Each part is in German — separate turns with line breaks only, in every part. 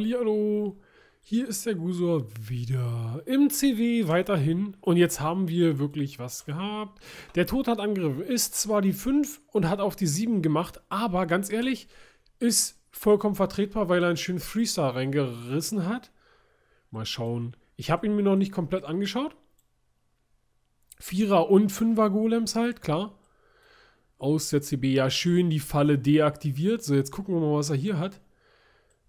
Hallihallo. Hier ist der Gusor wieder im CW weiterhin. Und jetzt haben wir wirklich was gehabt. Der Tod hat angegriffen. Ist zwar die 5 und hat auch die 7 gemacht, aber ganz ehrlich, ist vollkommen vertretbar, weil er einen schönen Freestar reingerissen hat. Mal schauen. Ich habe ihn mir noch nicht komplett angeschaut. Vierer und Fünfer Golems halt, klar. Aus der CB, ja schön die Falle deaktiviert. So, jetzt gucken wir mal, was er hier hat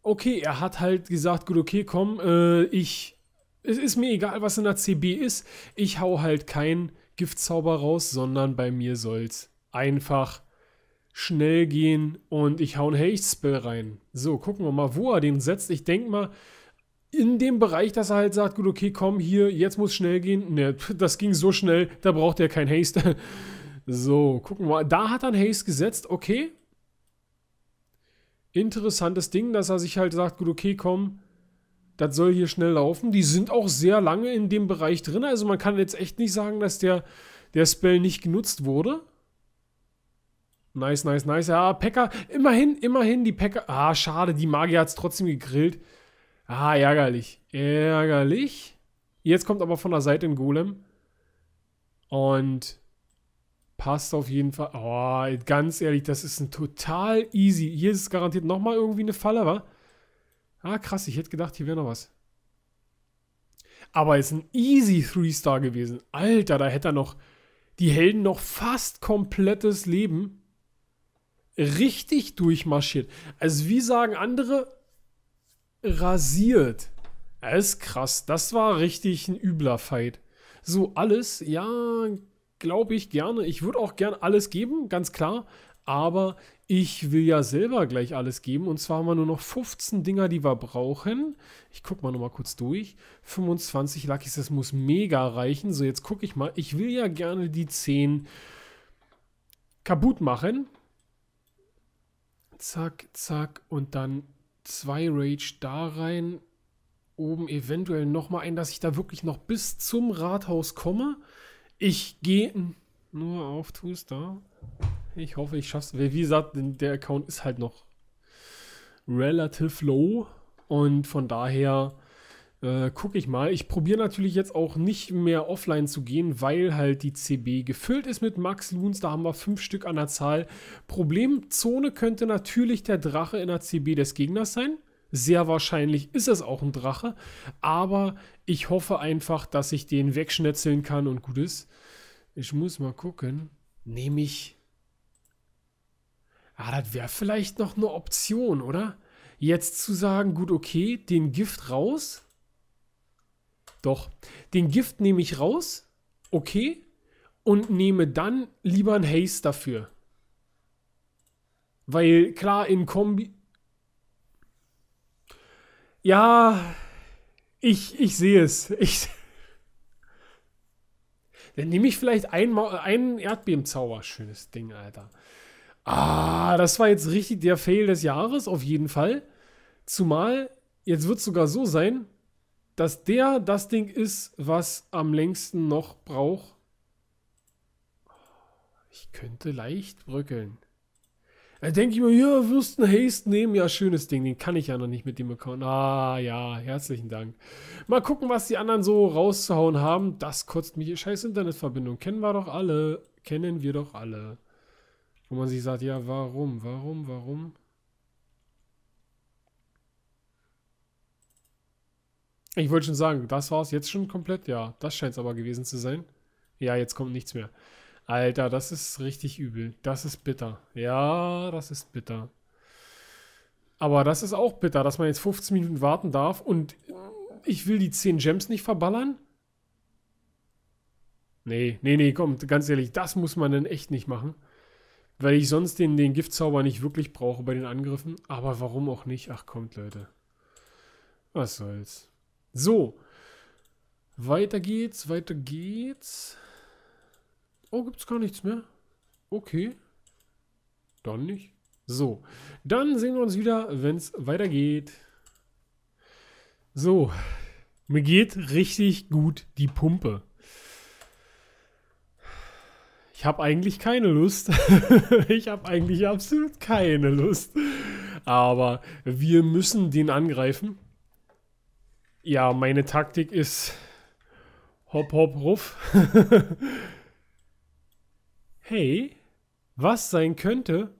okay, er hat halt gesagt, gut, okay, komm, äh, ich, es ist mir egal, was in der CB ist, ich hau halt keinen Giftzauber raus, sondern bei mir soll's einfach schnell gehen und ich hau ein Haste-Spell rein. So, gucken wir mal, wo er den setzt. Ich denke mal, in dem Bereich, dass er halt sagt, gut, okay, komm, hier, jetzt muss schnell gehen. Ne, das ging so schnell, da braucht er kein Haste. So, gucken wir mal. Da hat er ein Haste gesetzt, okay interessantes Ding, dass er sich halt sagt, gut, okay, komm, das soll hier schnell laufen. Die sind auch sehr lange in dem Bereich drin. Also man kann jetzt echt nicht sagen, dass der, der Spell nicht genutzt wurde. Nice, nice, nice. Ja, Packer. Immerhin, immerhin die Packer. Ah, schade, die Magier hat es trotzdem gegrillt. Ah, ärgerlich. Ärgerlich. Jetzt kommt aber von der Seite ein Golem. Und passt auf jeden Fall. Oh, ganz ehrlich, das ist ein total easy. Hier ist es garantiert nochmal irgendwie eine Falle, wa? Ah, krass, ich hätte gedacht, hier wäre noch was. Aber es ist ein easy 3-Star gewesen. Alter, da hätte er noch die Helden noch fast komplettes Leben richtig durchmarschiert. Also wie sagen andere, rasiert. Das ist krass. Das war richtig ein übler Fight. So, alles, ja, glaube ich, gerne. Ich würde auch gerne alles geben, ganz klar. Aber ich will ja selber gleich alles geben. Und zwar haben wir nur noch 15 Dinger, die wir brauchen. Ich gucke mal nochmal kurz durch. 25 Luckys, das muss mega reichen. So, jetzt gucke ich mal. Ich will ja gerne die 10 kaputt machen. Zack, zack. Und dann zwei Rage da rein. Oben eventuell nochmal ein, dass ich da wirklich noch bis zum Rathaus komme. Ich gehe nur auf Tooster. Ich hoffe, ich schaff's. Wie gesagt, der Account ist halt noch relativ low. Und von daher äh, gucke ich mal. Ich probiere natürlich jetzt auch nicht mehr offline zu gehen, weil halt die CB gefüllt ist mit Max Loons. Da haben wir fünf Stück an der Zahl. Problemzone könnte natürlich der Drache in der CB des Gegners sein. Sehr wahrscheinlich ist es auch ein Drache, aber ich hoffe einfach, dass ich den wegschnetzeln kann und gut ist. Ich muss mal gucken. Nehme ich... Ah, das wäre vielleicht noch eine Option, oder? Jetzt zu sagen, gut, okay, den Gift raus. Doch, den Gift nehme ich raus. Okay. Und nehme dann lieber ein Haze dafür. Weil klar, in Kombi... Ja, ich, ich sehe es. Ich, dann nehme ich vielleicht einen, einen Erdbebenzauber. Schönes Ding, Alter. Ah, das war jetzt richtig der Fail des Jahres, auf jeden Fall. Zumal, jetzt wird es sogar so sein, dass der das Ding ist, was am längsten noch braucht. Ich könnte leicht bröckeln. Da denke ich mir, ja, Würsten Haste nehmen, ja, schönes Ding. Den kann ich ja noch nicht mit dem Account. Ah, ja, herzlichen Dank. Mal gucken, was die anderen so rauszuhauen haben. Das kotzt mich. Scheiß Internetverbindung. Kennen wir doch alle. Kennen wir doch alle. Wo man sich sagt, ja, warum, warum, warum? Ich wollte schon sagen, das war es jetzt schon komplett. Ja, das scheint es aber gewesen zu sein. Ja, jetzt kommt nichts mehr. Alter, das ist richtig übel. Das ist bitter. Ja, das ist bitter. Aber das ist auch bitter, dass man jetzt 15 Minuten warten darf und ich will die 10 Gems nicht verballern. Nee, nee, nee, komm, ganz ehrlich, das muss man denn echt nicht machen. Weil ich sonst den, den Giftzauber nicht wirklich brauche bei den Angriffen. Aber warum auch nicht? Ach, kommt, Leute. Was soll's. So. Weiter geht's, weiter geht's. Oh, es gar nichts mehr. Okay. Dann nicht. So, dann sehen wir uns wieder, wenn es weitergeht. So, mir geht richtig gut die Pumpe. Ich habe eigentlich keine Lust. ich habe eigentlich absolut keine Lust. Aber wir müssen den angreifen. Ja, meine Taktik ist hopp, hopp, ruff. hey, was sein könnte,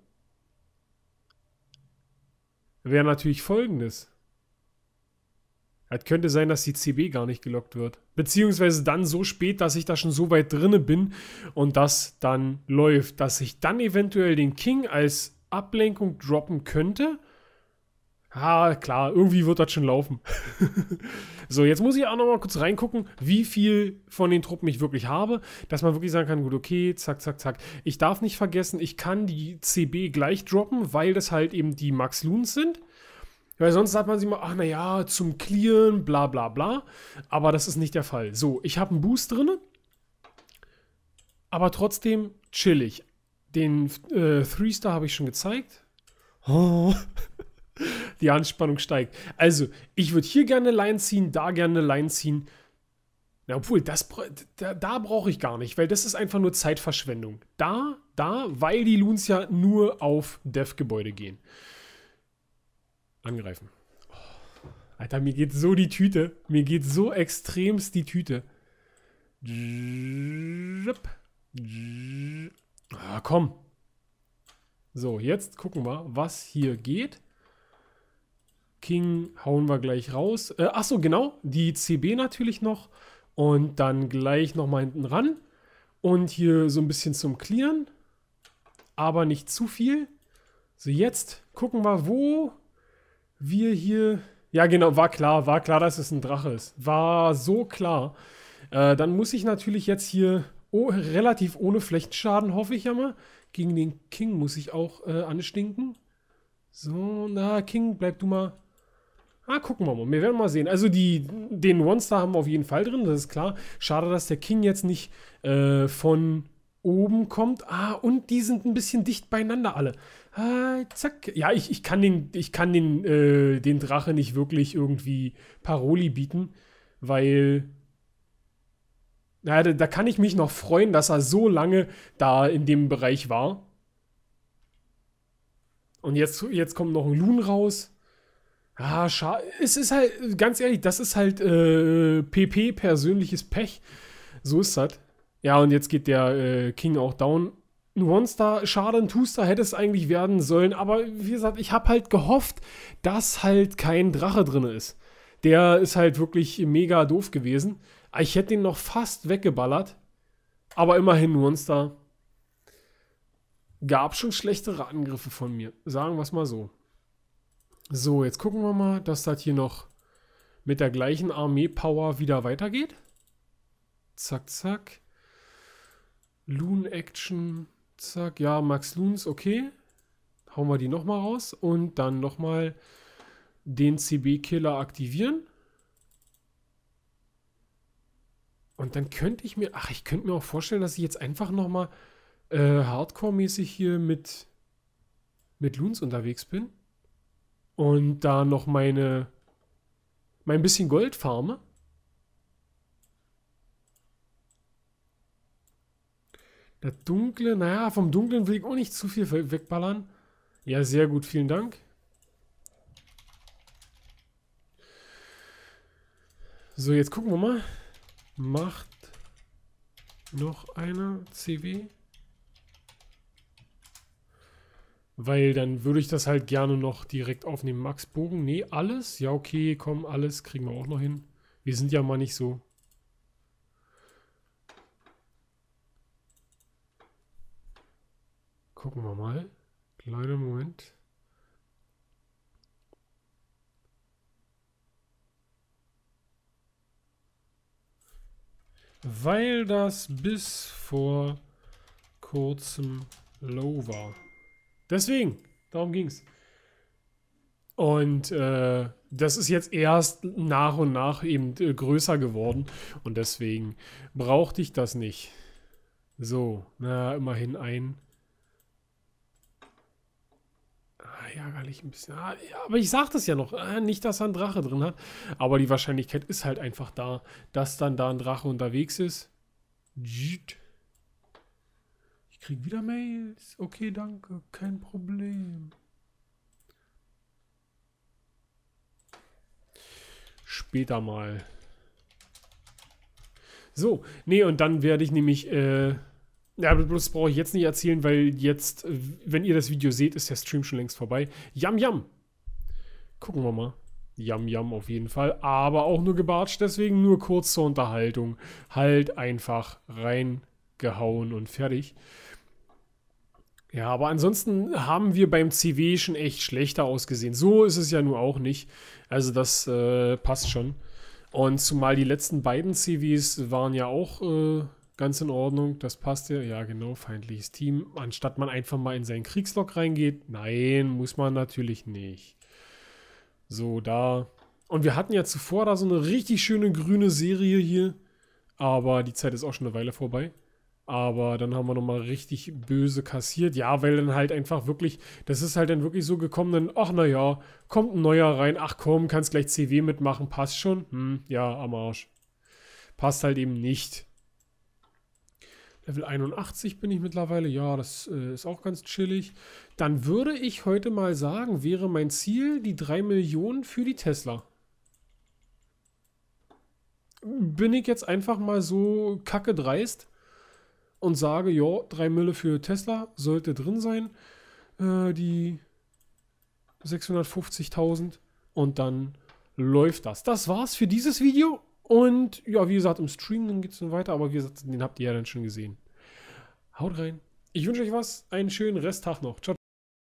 wäre natürlich folgendes. Es könnte sein, dass die CB gar nicht gelockt wird. Beziehungsweise dann so spät, dass ich da schon so weit drinne bin und das dann läuft. Dass ich dann eventuell den King als Ablenkung droppen könnte Ah, klar, irgendwie wird das schon laufen. so, jetzt muss ich auch nochmal kurz reingucken, wie viel von den Truppen ich wirklich habe, dass man wirklich sagen kann, gut, okay, zack, zack, zack. Ich darf nicht vergessen, ich kann die CB gleich droppen, weil das halt eben die Max Loons sind. Weil sonst sagt man sie mal, ach naja, zum Clearen, bla bla bla. Aber das ist nicht der Fall. So, ich habe einen Boost drin, aber trotzdem chillig. Den 3 äh, Three star habe ich schon gezeigt. Oh. Die Anspannung steigt. Also, ich würde hier gerne eine Line ziehen, da gerne eine Line ziehen. Na, obwohl, das, da, da brauche ich gar nicht, weil das ist einfach nur Zeitverschwendung. Da, da, weil die Loons ja nur auf Dev-Gebäude gehen. Angreifen. Oh, Alter, mir geht so die Tüte. Mir geht so extremst die Tüte. Ah, komm. So, jetzt gucken wir, was hier geht. King hauen wir gleich raus. Äh, Achso, genau, die CB natürlich noch. Und dann gleich nochmal hinten ran. Und hier so ein bisschen zum Clearen. Aber nicht zu viel. So, jetzt gucken wir, wo wir hier... Ja, genau, war klar, war klar, dass es ein Drache ist. War so klar. Äh, dann muss ich natürlich jetzt hier oh, relativ ohne Flechtschaden, hoffe ich ja mal. Gegen den King muss ich auch äh, anstinken. So, na, King, bleib du mal Ah, gucken wir mal. Wir werden mal sehen. Also die, den One-Star haben wir auf jeden Fall drin, das ist klar. Schade, dass der King jetzt nicht äh, von oben kommt. Ah, und die sind ein bisschen dicht beieinander alle. Ah, zack. Ja, ich, ich kann, den, ich kann den, äh, den Drache nicht wirklich irgendwie Paroli bieten, weil naja, da, da kann ich mich noch freuen, dass er so lange da in dem Bereich war. Und jetzt, jetzt kommt noch ein Loon raus. Ah, schade. Es ist halt, ganz ehrlich, das ist halt äh, PP, persönliches Pech. So ist das. Ja, und jetzt geht der äh, King auch down. Ein One-Star, schade, ein Two-Star hätte es eigentlich werden sollen. Aber wie gesagt, ich habe halt gehofft, dass halt kein Drache drin ist. Der ist halt wirklich mega doof gewesen. Ich hätte ihn noch fast weggeballert. Aber immerhin One-Star. Gab schon schlechtere Angriffe von mir. Sagen wir es mal so. So, jetzt gucken wir mal, dass das hier noch mit der gleichen Armee-Power wieder weitergeht. Zack, zack. Loon-Action. Zack, ja, Max Loons, okay. Hauen wir die nochmal raus und dann nochmal den CB-Killer aktivieren. Und dann könnte ich mir, ach, ich könnte mir auch vorstellen, dass ich jetzt einfach nochmal äh, Hardcore-mäßig hier mit, mit Loons unterwegs bin und da noch meine mein bisschen Gold farme. Der dunkle, naja, vom dunklen will ich auch nicht zu viel wegballern. Ja, sehr gut, vielen Dank. So, jetzt gucken wir mal. Macht noch einer CW. Weil dann würde ich das halt gerne noch direkt aufnehmen. Max Bogen? Nee, alles? Ja, okay, komm, alles kriegen wir auch noch hin. Wir sind ja mal nicht so. Gucken wir mal. Kleiner Moment. Weil das bis vor kurzem low war. Deswegen, darum ging es. Und äh, das ist jetzt erst nach und nach eben äh, größer geworden. Und deswegen brauchte ich das nicht. So, na, immerhin ein. Ja, ah, gar nicht ein bisschen. Ah, ja, aber ich sag das ja noch. Ah, nicht, dass er einen Drache drin hat. Aber die Wahrscheinlichkeit ist halt einfach da, dass dann da ein Drache unterwegs ist. Jüt kriege wieder Mails. Okay, danke. Kein Problem. Später mal. So, nee, und dann werde ich nämlich, äh, ja, bloß brauche ich jetzt nicht erzählen, weil jetzt, wenn ihr das Video seht, ist der Stream schon längst vorbei. Yam Yam! Gucken wir mal. Yam Yam auf jeden Fall, aber auch nur gebartscht, deswegen nur kurz zur Unterhaltung. Halt einfach reingehauen und fertig. Ja, aber ansonsten haben wir beim CW schon echt schlechter ausgesehen. So ist es ja nur auch nicht. Also das äh, passt schon. Und zumal die letzten beiden CWs waren ja auch äh, ganz in Ordnung. Das passt ja. Ja, genau, feindliches Team. Anstatt man einfach mal in seinen Kriegslog reingeht. Nein, muss man natürlich nicht. So, da. Und wir hatten ja zuvor da so eine richtig schöne grüne Serie hier. Aber die Zeit ist auch schon eine Weile vorbei. Aber dann haben wir nochmal richtig böse kassiert. Ja, weil dann halt einfach wirklich, das ist halt dann wirklich so gekommen, dann, ach naja, kommt ein neuer rein, ach komm, kannst gleich CW mitmachen, passt schon. Hm, ja, am Arsch. Passt halt eben nicht. Level 81 bin ich mittlerweile. Ja, das äh, ist auch ganz chillig. Dann würde ich heute mal sagen, wäre mein Ziel die 3 Millionen für die Tesla. Bin ich jetzt einfach mal so kacke dreist? und sage, ja, drei Mülle für Tesla sollte drin sein, äh, die 650.000 und dann läuft das. Das war's für dieses Video und ja, wie gesagt, im Stream dann geht's dann weiter, aber wie gesagt, den habt ihr ja dann schon gesehen. Haut rein. Ich wünsche euch was, einen schönen Resttag noch. Ciao.